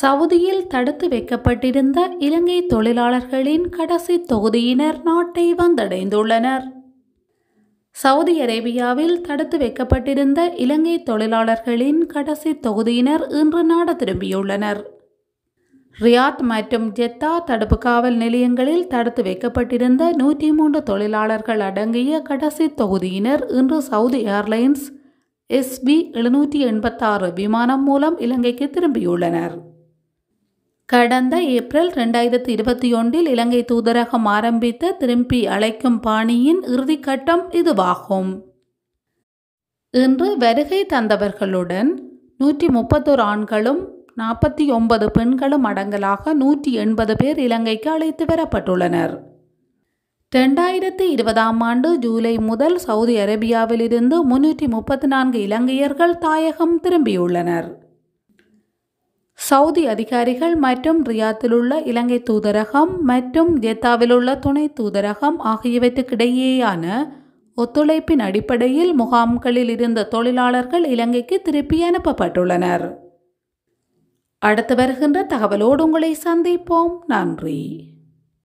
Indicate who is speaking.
Speaker 1: சவுதியில் தடுத்து வைக்கப்பட்டிருந்த இலங்கை தொழிலாளர்களின் கடைசி தொகுதியினர் நாட்டை வந்தடைந்துள்ளனர் சவுதி அரேபியாவில் தடுத்து வைக்கப்பட்டிருந்த இலங்கை தொழிலாளர்களின் கடைசி தொகுதியினர் இன்று நாடு திரும்பியுள்ளனர் ரியாத் மற்றும் ஜெத்தா தடுப்பு காவல் நிலையங்களில் தடுத்து வைக்கப்பட்டிருந்த நூற்றி மூன்று தொழிலாளர்கள் அடங்கிய கடைசி தொகுதியினர் இன்று சவுதி ஏர்லைன்ஸ் எஸ்பி எழுநூற்றி எண்பத்தாறு விமானம் மூலம் இலங்கைக்கு திரும்பியுள்ளனர் கடந்த ஏப்ரல் ரெண்டாயிரத்தி இருபத்தி ஒன்றில் இலங்கை தூதரகம் ஆரம்பித்த திரும்பி அழைக்கும் பாணியின் இறுதிக்கட்டம் இதுவாகும் இன்று வருகை தந்தவர்களுடன் நூற்றி முப்பத்தோரு ஆண்களும் நாற்பத்தி ஒன்பது பெண்களும் அடங்கலாக நூற்றி எண்பது பேர் இலங்கைக்கு அழைத்து வரப்பட்டுள்ளனர் ரெண்டாயிரத்தி இருபதாம் ஆண்டு ஜூலை முதல் சவுதி அரேபியாவிலிருந்து முன்னூற்றி முப்பத்தி நான்கு இலங்கையர்கள் தாயகம் திரும்பியுள்ளனர் சவுதி அதிகாரிகள் மற்றும் ரியாத்திலுள்ள இலங்கை தூதரகம் மற்றும் ஜெத்தாவிலுள்ள துணை தூதரகம் ஆகியவற்றுக்கிடையேயான ஒத்துழைப்பின் அடிப்படையில் முகாம்களில் இருந்த தொழிலாளர்கள் இலங்கைக்கு திருப்பி அனுப்பப்பட்டுள்ளனர் அடுத்து வருகின்ற தகவலோடு உங்களை சந்திப்போம் நன்றி